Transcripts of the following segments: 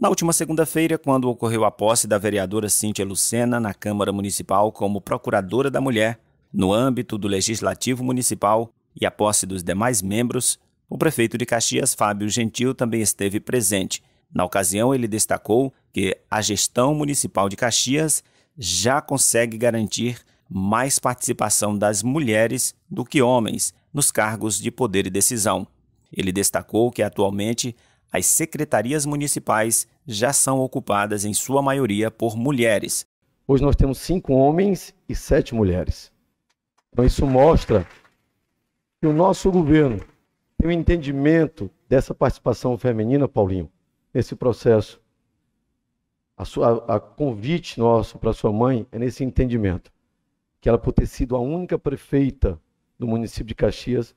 Na última segunda-feira, quando ocorreu a posse da vereadora Cíntia Lucena na Câmara Municipal como Procuradora da Mulher, no âmbito do Legislativo Municipal e a posse dos demais membros, o prefeito de Caxias, Fábio Gentil, também esteve presente. Na ocasião, ele destacou que a gestão municipal de Caxias já consegue garantir mais participação das mulheres do que homens nos cargos de poder e decisão. Ele destacou que atualmente as secretarias municipais já são ocupadas, em sua maioria, por mulheres. Hoje nós temos cinco homens e sete mulheres. Então, isso mostra que o nosso governo tem um entendimento dessa participação feminina, Paulinho, nesse processo. A, sua, a convite nosso para sua mãe é nesse entendimento, que ela por ter sido a única prefeita do município de Caxias,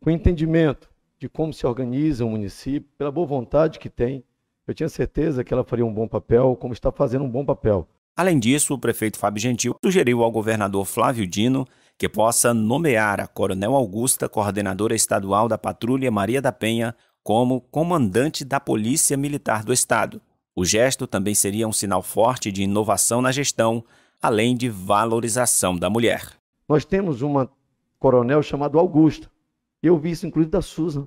com entendimento de como se organiza o município, pela boa vontade que tem. Eu tinha certeza que ela faria um bom papel, como está fazendo um bom papel. Além disso, o prefeito Fábio Gentil sugeriu ao governador Flávio Dino que possa nomear a Coronel Augusta, coordenadora estadual da Patrulha Maria da Penha, como comandante da Polícia Militar do Estado. O gesto também seria um sinal forte de inovação na gestão, além de valorização da mulher. Nós temos uma coronel chamada Augusta. Eu vi isso inclusive da Susan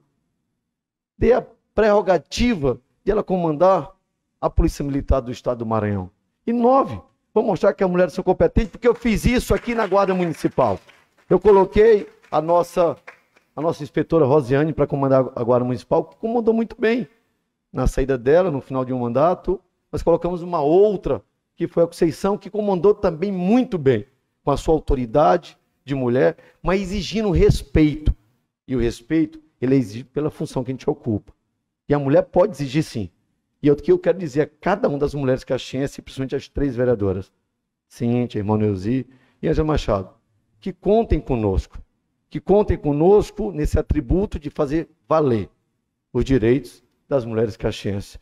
dê a prerrogativa de ela comandar a Polícia Militar do Estado do Maranhão. E nove, vou mostrar que as mulheres são competentes, porque eu fiz isso aqui na Guarda Municipal. Eu coloquei a nossa, a nossa inspetora Rosiane para comandar a Guarda Municipal, que comandou muito bem na saída dela, no final de um mandato. Nós colocamos uma outra, que foi a Conceição, que comandou também muito bem, com a sua autoridade de mulher, mas exigindo respeito. E o respeito ele é exigido pela função que a gente ocupa. E a mulher pode exigir sim. E o que eu quero dizer a cada uma das mulheres caxienses, principalmente as três vereadoras, Cintia, irmão Neuzi e Angela Machado, que contem conosco, que contem conosco nesse atributo de fazer valer os direitos das mulheres caxienses.